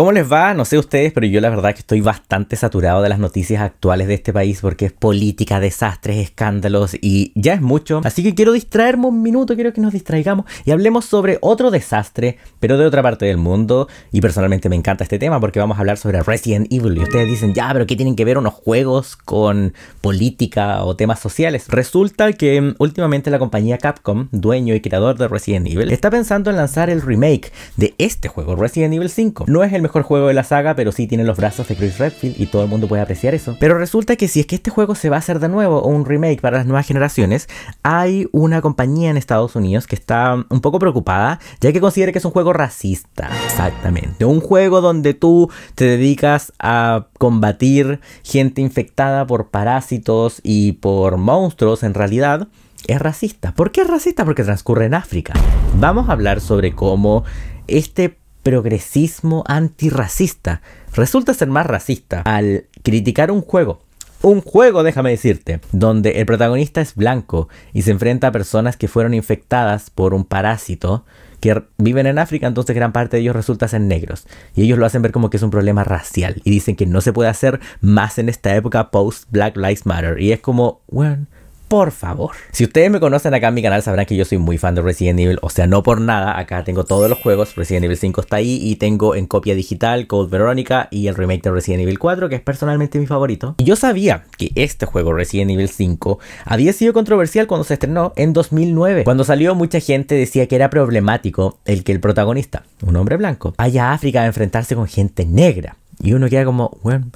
¿Cómo les va? No sé ustedes, pero yo la verdad que estoy bastante saturado de las noticias actuales de este país porque es política, desastres, escándalos y ya es mucho. Así que quiero distraerme un minuto, quiero que nos distraigamos y hablemos sobre otro desastre, pero de otra parte del mundo. Y personalmente me encanta este tema porque vamos a hablar sobre Resident Evil. Y ustedes dicen, ya, pero ¿qué tienen que ver unos juegos con política o temas sociales? Resulta que mm, últimamente la compañía Capcom, dueño y creador de Resident Evil, está pensando en lanzar el remake de este juego, Resident Evil 5. No es el mejor mejor juego de la saga, pero sí tiene los brazos de Chris Redfield y todo el mundo puede apreciar eso. Pero resulta que si es que este juego se va a hacer de nuevo o un remake para las nuevas generaciones, hay una compañía en Estados Unidos que está un poco preocupada, ya que considera que es un juego racista. Exactamente. Un juego donde tú te dedicas a combatir gente infectada por parásitos y por monstruos en realidad es racista. ¿Por qué es racista? Porque transcurre en África. Vamos a hablar sobre cómo este progresismo antirracista. Resulta ser más racista al criticar un juego. Un juego, déjame decirte, donde el protagonista es blanco y se enfrenta a personas que fueron infectadas por un parásito que viven en África, entonces gran parte de ellos resulta ser negros. Y ellos lo hacen ver como que es un problema racial. Y dicen que no se puede hacer más en esta época post Black Lives Matter. Y es como, bueno, por favor. Si ustedes me conocen acá en mi canal sabrán que yo soy muy fan de Resident Evil, o sea, no por nada, acá tengo todos los juegos, Resident Evil 5 está ahí y tengo en copia digital Code Veronica y el remake de Resident Evil 4, que es personalmente mi favorito. Y yo sabía que este juego Resident Evil 5 había sido controversial cuando se estrenó en 2009. Cuando salió mucha gente decía que era problemático el que el protagonista, un hombre blanco, vaya a África a enfrentarse con gente negra. Y uno queda como, bueno,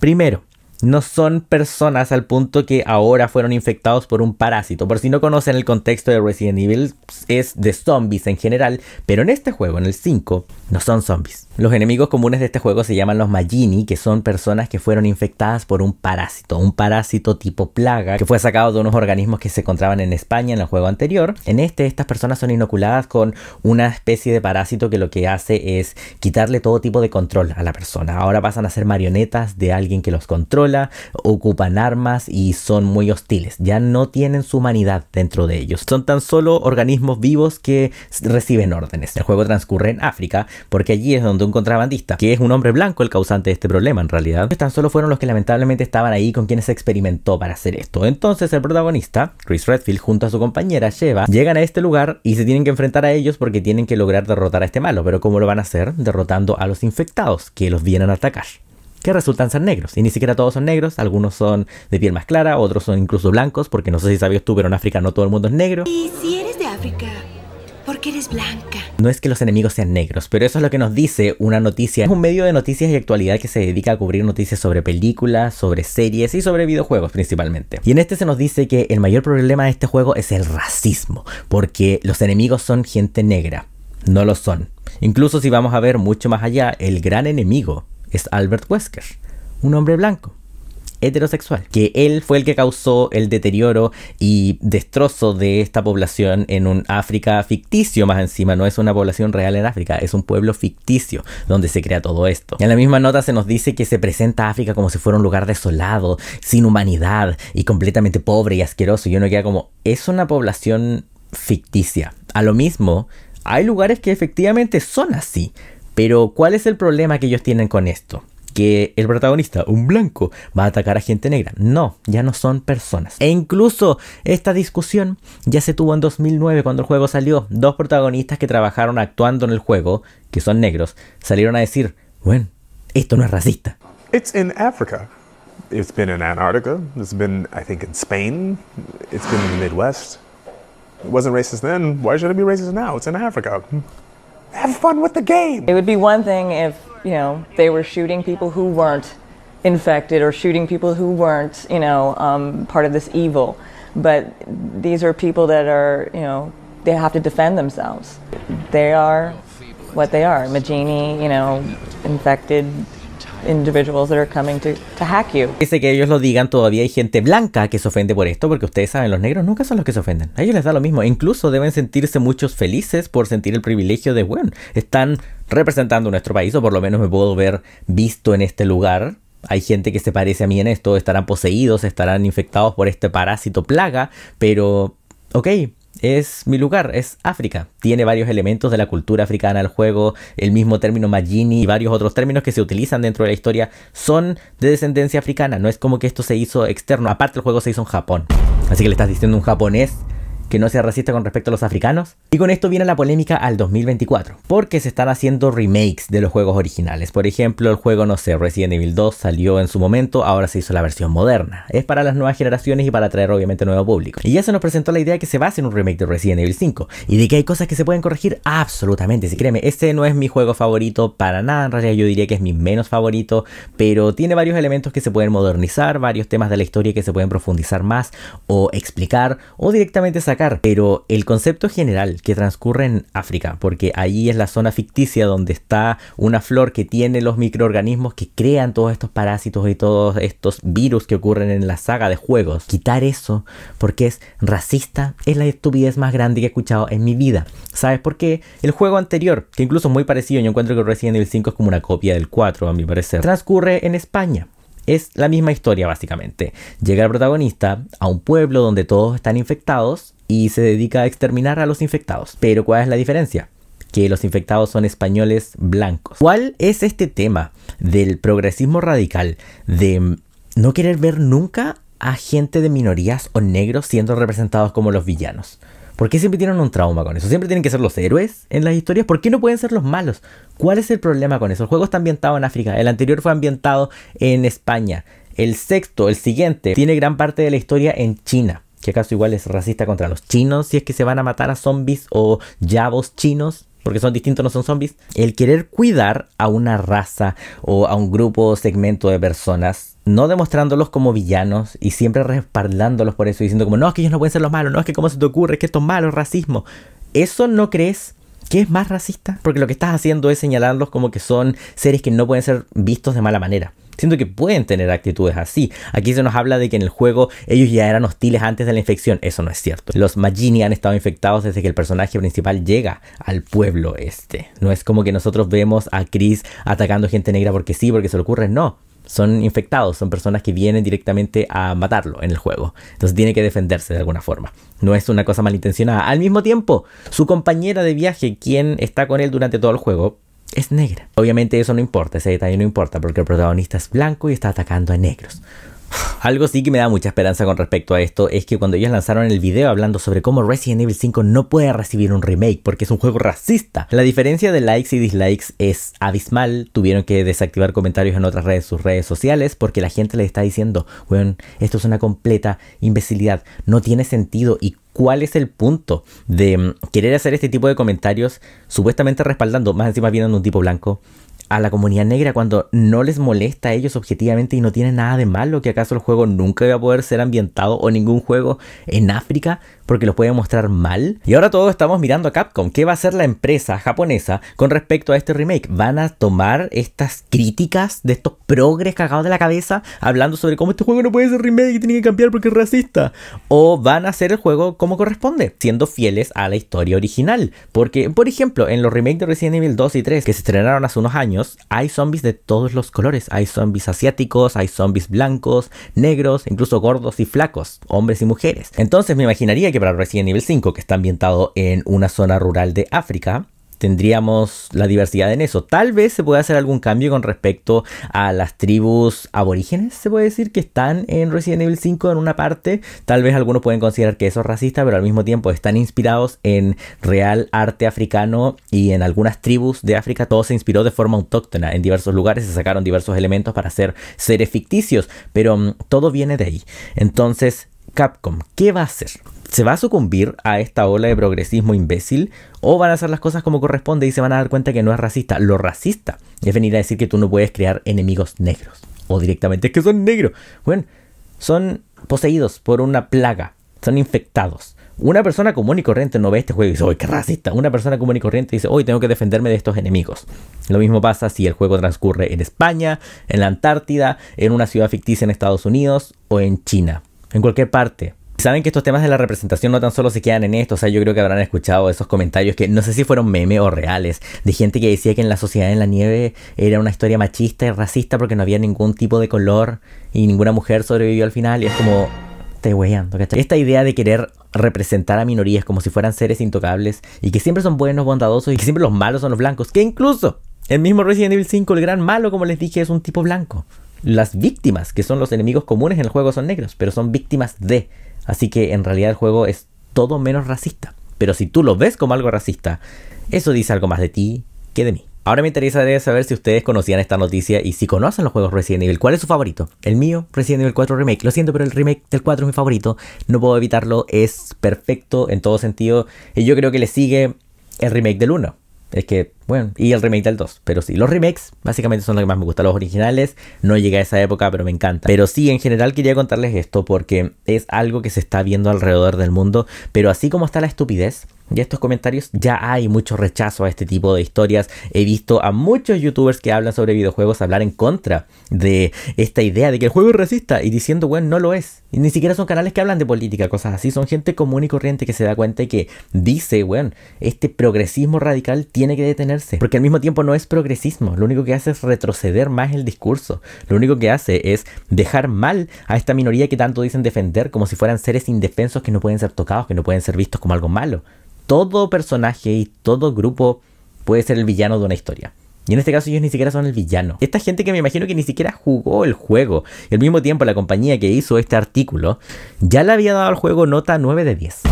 primero, no son personas al punto que ahora fueron infectados por un parásito. Por si no conocen el contexto de Resident Evil, pues, es de zombies en general, pero en este juego, en el 5, no son zombies. Los enemigos comunes de este juego se llaman los Magini, que son personas que fueron infectadas por un parásito, un parásito tipo plaga, que fue sacado de unos organismos que se encontraban en España en el juego anterior. En este, estas personas son inoculadas con una especie de parásito que lo que hace es quitarle todo tipo de control a la persona. Ahora pasan a ser marionetas de alguien que los controla ocupan armas y son muy hostiles. Ya no tienen su humanidad dentro de ellos. Son tan solo organismos vivos que reciben órdenes. El juego transcurre en África, porque allí es donde un contrabandista, que es un hombre blanco el causante de este problema en realidad, tan solo fueron los que lamentablemente estaban ahí con quienes se experimentó para hacer esto. Entonces el protagonista, Chris Redfield, junto a su compañera Sheva, llegan a este lugar y se tienen que enfrentar a ellos porque tienen que lograr derrotar a este malo. Pero ¿cómo lo van a hacer? Derrotando a los infectados que los vienen a atacar que resultan ser negros. Y ni siquiera todos son negros, algunos son de piel más clara, otros son incluso blancos, porque no sé si sabías tú, pero en África no todo el mundo es negro. Y si eres de África, ¿por qué eres blanca. No es que los enemigos sean negros, pero eso es lo que nos dice una noticia. Es un medio de noticias y actualidad que se dedica a cubrir noticias sobre películas, sobre series y sobre videojuegos principalmente. Y en este se nos dice que el mayor problema de este juego es el racismo, porque los enemigos son gente negra. No lo son. Incluso si vamos a ver mucho más allá, el gran enemigo es Albert Wesker, un hombre blanco, heterosexual, que él fue el que causó el deterioro y destrozo de esta población en un África ficticio más encima, no es una población real en África, es un pueblo ficticio donde se crea todo esto. en la misma nota se nos dice que se presenta África como si fuera un lugar desolado, sin humanidad y completamente pobre y asqueroso y uno queda como, es una población ficticia. A lo mismo, hay lugares que efectivamente son así, pero ¿cuál es el problema que ellos tienen con esto? que el protagonista, un blanco, va a atacar a gente negra. No, ya no son personas. E incluso esta discusión ya se tuvo en 2009 cuando el juego salió. Dos protagonistas que trabajaron actuando en el juego, que son negros, salieron a decir, bueno, esto no es racista. It's in Africa. It's been in It's been, I think, in Spain. It's been in the Midwest. It wasn't racist then. Why should it be racist have fun with the game. It would be one thing if, you know, they were shooting people who weren't infected or shooting people who weren't, you know, um, part of this evil. But these are people that are, you know, they have to defend themselves. They are what they are, Magini, you know, infected individuals that are coming to, to hack you. Dice que ellos lo digan, todavía hay gente blanca que se ofende por esto, porque ustedes saben, los negros nunca son los que se ofenden. A ellos les da lo mismo. Incluso deben sentirse muchos felices por sentir el privilegio de, bueno, están representando nuestro país, o por lo menos me puedo ver visto en este lugar. Hay gente que se parece a mí en esto, estarán poseídos, estarán infectados por este parásito plaga, pero, ok, es mi lugar, es África. Tiene varios elementos de la cultura africana, al juego, el mismo término Majini y varios otros términos que se utilizan dentro de la historia son de descendencia africana. No es como que esto se hizo externo. Aparte, el juego se hizo en Japón. Así que le estás diciendo un japonés que no sea racista con respecto a los africanos. Y con esto viene la polémica al 2024, porque se están haciendo remakes de los juegos originales. Por ejemplo, el juego, no sé, Resident Evil 2 salió en su momento, ahora se hizo la versión moderna. Es para las nuevas generaciones y para atraer obviamente nuevo público. Y ya se nos presentó la idea que se va en un remake de Resident Evil 5 y de que hay cosas que se pueden corregir absolutamente. Si créeme, este no es mi juego favorito para nada, en realidad yo diría que es mi menos favorito, pero tiene varios elementos que se pueden modernizar, varios temas de la historia que se pueden profundizar más o explicar o directamente sacar pero el concepto general que transcurre en África, porque ahí es la zona ficticia donde está una flor que tiene los microorganismos que crean todos estos parásitos y todos estos virus que ocurren en la saga de juegos. Quitar eso, porque es racista, es la estupidez más grande que he escuchado en mi vida. ¿Sabes por qué? El juego anterior, que incluso es muy parecido, yo encuentro que Resident Evil 5 es como una copia del 4, a mi parecer, transcurre en España. Es la misma historia básicamente. Llega el protagonista a un pueblo donde todos están infectados y se dedica a exterminar a los infectados. Pero ¿cuál es la diferencia? que los infectados son españoles blancos. ¿Cuál es este tema del progresismo radical, de mm, no querer ver nunca a gente de minorías o negros siendo representados como los villanos? ¿Por qué siempre tienen un trauma con eso? ¿Siempre tienen que ser los héroes en las historias? ¿Por qué no pueden ser los malos? ¿Cuál es el problema con eso? El juego está ambientado en África, el anterior fue ambientado en España, el sexto, el siguiente, tiene gran parte de la historia en China que acaso igual es racista contra los chinos, si es que se van a matar a zombies o llavos chinos, porque son distintos, no son zombies. El querer cuidar a una raza o a un grupo o segmento de personas, no demostrándolos como villanos y siempre respaldándolos por eso, diciendo como, no, es que ellos no pueden ser los malos, no, es que cómo se te ocurre, es que esto es malo, racismo. ¿Eso no crees ¿Qué es más racista? Porque lo que estás haciendo es señalarlos como que son seres que no pueden ser vistos de mala manera. Siento que pueden tener actitudes así. Aquí se nos habla de que en el juego ellos ya eran hostiles antes de la infección. Eso no es cierto. Los Magini han estado infectados desde que el personaje principal llega al pueblo este. No es como que nosotros vemos a Chris atacando gente negra porque sí, porque se le ocurre. No, son infectados, son personas que vienen directamente a matarlo en el juego. Entonces tiene que defenderse de alguna forma. No es una cosa malintencionada. Al mismo tiempo, su compañera de viaje, quien está con él durante todo el juego, es negra. Obviamente eso no importa, ese detalle no importa, porque el protagonista es blanco y está atacando a negros. Algo sí que me da mucha esperanza con respecto a esto es que cuando ellos lanzaron el video hablando sobre cómo Resident Evil 5 no puede recibir un remake porque es un juego racista, la diferencia de likes y dislikes es abismal. Tuvieron que desactivar comentarios en otras redes, sus redes sociales, porque la gente les está diciendo, weón, esto es una completa imbecilidad, no tiene sentido y cuál es el punto de mm, querer hacer este tipo de comentarios supuestamente respaldando, más encima viendo un tipo blanco, a la comunidad negra cuando no les molesta a ellos objetivamente y no tiene nada de malo que acaso el juego nunca iba a poder ser ambientado o ningún juego en África porque lo puede mostrar mal. Y ahora todos estamos mirando a Capcom, ¿qué va a hacer la empresa japonesa con respecto a este remake? ¿Van a tomar estas críticas de estos progres cagados de la cabeza hablando sobre cómo este juego no puede ser remake y tiene que cambiar porque es racista? ¿O van a hacer el juego como corresponde, siendo fieles a la historia original? Porque, por ejemplo, en los remakes de Resident Evil 2 y 3 que se estrenaron hace unos años, hay zombies de todos los colores. Hay zombies asiáticos, hay zombies blancos, negros, incluso gordos y flacos, hombres y mujeres. Entonces me imaginaría que para Resident Evil 5, que está ambientado en una zona rural de África, tendríamos la diversidad en eso. Tal vez se puede hacer algún cambio con respecto a las tribus aborígenes, se puede decir, que están en Resident Evil 5 en una parte. Tal vez algunos pueden considerar que eso es racista, pero al mismo tiempo están inspirados en real arte africano y en algunas tribus de África todo se inspiró de forma autóctona. En diversos lugares se sacaron diversos elementos para hacer seres ficticios, pero mm, todo viene de ahí. Entonces, Capcom, ¿qué va a hacer? ¿Se va a sucumbir a esta ola de progresismo imbécil? ¿O van a hacer las cosas como corresponde y se van a dar cuenta que no es racista? Lo racista es venir a decir que tú no puedes crear enemigos negros. O directamente es que son negros. Bueno, son poseídos por una plaga. Son infectados. Una persona común y corriente no ve este juego y dice, ¡ay, qué racista! Una persona común y corriente dice, hoy tengo que defenderme de estos enemigos! Lo mismo pasa si el juego transcurre en España, en la Antártida, en una ciudad ficticia en Estados Unidos o en China. En cualquier parte Saben que estos temas de la representación no tan solo se quedan en esto, o sea, yo creo que habrán escuchado esos comentarios que no sé si fueron meme o reales, de gente que decía que en la sociedad en la nieve era una historia machista y racista porque no había ningún tipo de color y ninguna mujer sobrevivió al final y es como... Te weyando, ¿cachai? Esta idea de querer representar a minorías como si fueran seres intocables y que siempre son buenos, bondadosos y que siempre los malos son los blancos, que incluso el mismo Resident Evil 5, el gran malo, como les dije, es un tipo blanco. Las víctimas, que son los enemigos comunes en el juego, son negros, pero son víctimas de Así que en realidad el juego es todo menos racista. Pero si tú lo ves como algo racista, eso dice algo más de ti que de mí. Ahora me interesaría saber si ustedes conocían esta noticia y si conocen los juegos Resident Evil, ¿cuál es su favorito? El mío, Resident Evil 4 Remake. Lo siento, pero el remake del 4 es mi favorito. No puedo evitarlo, es perfecto en todo sentido. Y yo creo que le sigue el remake del 1. Es que bueno, y el remake del 2. Pero sí, los remakes básicamente son los que más me gustan. Los originales no llegué a esa época, pero me encanta. Pero sí, en general quería contarles esto porque es algo que se está viendo alrededor del mundo. Pero así como está la estupidez, y estos comentarios, ya hay mucho rechazo a este tipo de historias. He visto a muchos youtubers que hablan sobre videojuegos hablar en contra de esta idea de que el juego es racista y diciendo, bueno, no lo es. Y ni siquiera son canales que hablan de política, cosas así. Son gente común y corriente que se da cuenta y que dice, bueno, este progresismo radical tiene que detener porque al mismo tiempo no es progresismo, lo único que hace es retroceder más el discurso, lo único que hace es dejar mal a esta minoría que tanto dicen defender como si fueran seres indefensos que no pueden ser tocados, que no pueden ser vistos como algo malo. Todo personaje y todo grupo puede ser el villano de una historia. Y en este caso ellos ni siquiera son el villano. Esta gente que me imagino que ni siquiera jugó el juego. Y al mismo tiempo la compañía que hizo este artículo ya le había dado al juego nota 9 de 10.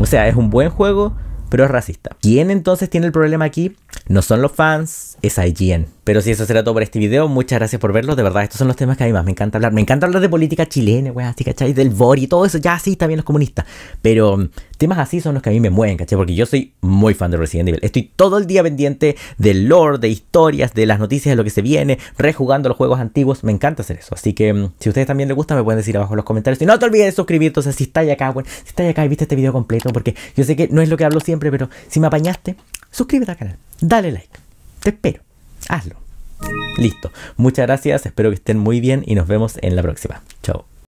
O sea, es un buen juego, pero es racista. ¿Quién entonces tiene el problema aquí? No son los fans, es IGN. Pero si eso será todo por este video. Muchas gracias por verlo. De verdad, estos son los temas que a mí más me encanta hablar. Me encanta hablar de política chilena, güey, así, ¿cachai? Del Bori y todo eso. Ya, sí, también los comunistas. Pero mm, temas así son los que a mí me mueven, ¿cachai? Porque yo soy muy fan de Resident Evil. Estoy todo el día pendiente del lore, de historias, de las noticias, de lo que se viene, rejugando los juegos antiguos. Me encanta hacer eso. Así que mm, si a ustedes también les gusta, me pueden decir abajo en los comentarios. Y no te olvides de suscribirte. O sea, si estáis acá, bueno, si estáis acá y viste este video completo, porque yo sé que no es lo que hablo siempre, pero si me apañaste, suscríbete al canal, dale like, te espero, hazlo. Listo, muchas gracias, espero que estén muy bien y nos vemos en la próxima. Chao.